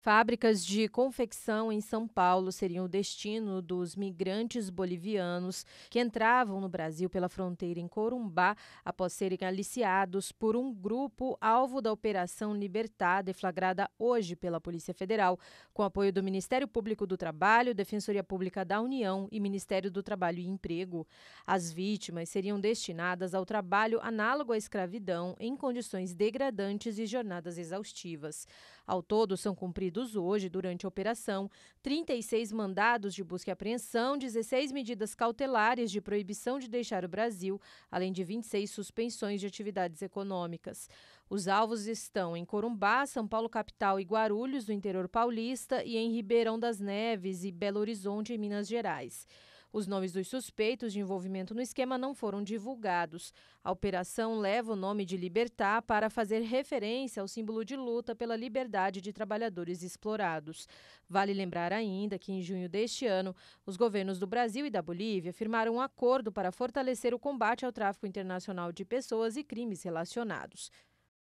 Fábricas de confecção em São Paulo seriam o destino dos migrantes bolivianos que entravam no Brasil pela fronteira em Corumbá após serem aliciados por um grupo alvo da Operação Libertar, deflagrada hoje pela Polícia Federal, com apoio do Ministério Público do Trabalho, Defensoria Pública da União e Ministério do Trabalho e Emprego. As vítimas seriam destinadas ao trabalho análogo à escravidão em condições degradantes e jornadas exaustivas. Ao todo, são cumpridas cumpridos hoje durante a operação, 36 mandados de busca e apreensão, 16 medidas cautelares de proibição de deixar o Brasil, além de 26 suspensões de atividades econômicas. Os alvos estão em Corumbá, São Paulo capital e Guarulhos, no interior paulista, e em Ribeirão das Neves e Belo Horizonte, em Minas Gerais. Os nomes dos suspeitos de envolvimento no esquema não foram divulgados. A operação leva o nome de Libertar para fazer referência ao símbolo de luta pela liberdade de trabalhadores explorados. Vale lembrar ainda que, em junho deste ano, os governos do Brasil e da Bolívia firmaram um acordo para fortalecer o combate ao tráfico internacional de pessoas e crimes relacionados.